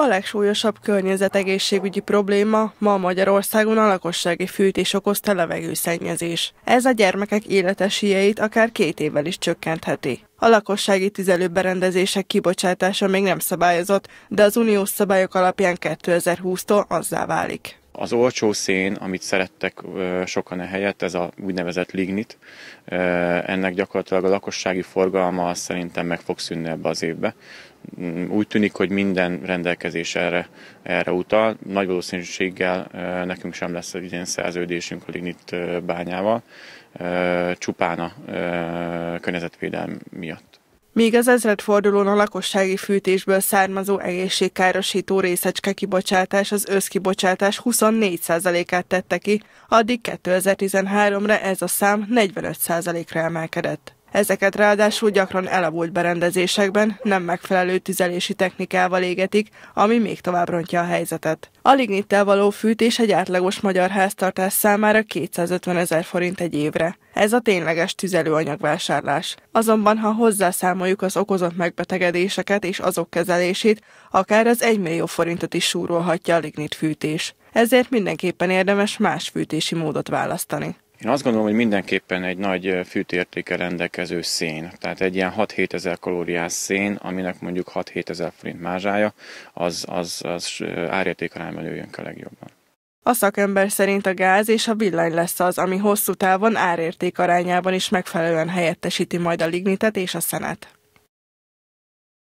A legsúlyosabb környezetegészségügyi probléma ma Magyarországon a lakossági fűtés okozta levegőszennyezés. Ez a gyermekek életesélyeit akár két évvel is csökkentheti. A lakossági tüzelőberendezések kibocsátása még nem szabályozott, de az uniós szabályok alapján 2020-tól azzá válik. Az olcsó szén, amit szerettek sokan helyett, ez a úgynevezett lignit, ennek gyakorlatilag a lakossági forgalma szerintem meg fog szűnni ebbe az évbe. Mm, úgy tűnik, hogy minden rendelkezés erre, erre utal. Nagy valószínűséggel nekünk sem lesz idén szerződésünk a lignit bányával, csupán a környezetvédelm miatt. Míg az ezredfordulón a lakossági fűtésből származó egészségkárosító részecske kibocsátás az összkibocsátás 24%-át tette ki, addig 2013-ra ez a szám 45%-ra emelkedett. Ezeket ráadásul gyakran elavult berendezésekben nem megfelelő tüzelési technikával égetik, ami még tovább rontja a helyzetet. A lignittel való fűtés egy átlagos magyar háztartás számára 250 ezer forint egy évre. Ez a tényleges tüzelőanyagvásárlás. Azonban, ha hozzászámoljuk az okozott megbetegedéseket és azok kezelését, akár az 1 millió forintot is súrolhatja a lignit fűtés. Ezért mindenképpen érdemes más fűtési módot választani. Én azt gondolom, hogy mindenképpen egy nagy fűtértéke rendelkező szén. Tehát egy ilyen 6-7 ezer kalóriás szén, aminek mondjuk 6-7 ezer forint mázsája, az, az, az árértékarányban jöjjön a legjobban. A szakember szerint a gáz és a villany lesz az, ami hosszú távon árérték arányában is megfelelően helyettesíti majd a lignitet és a szenet.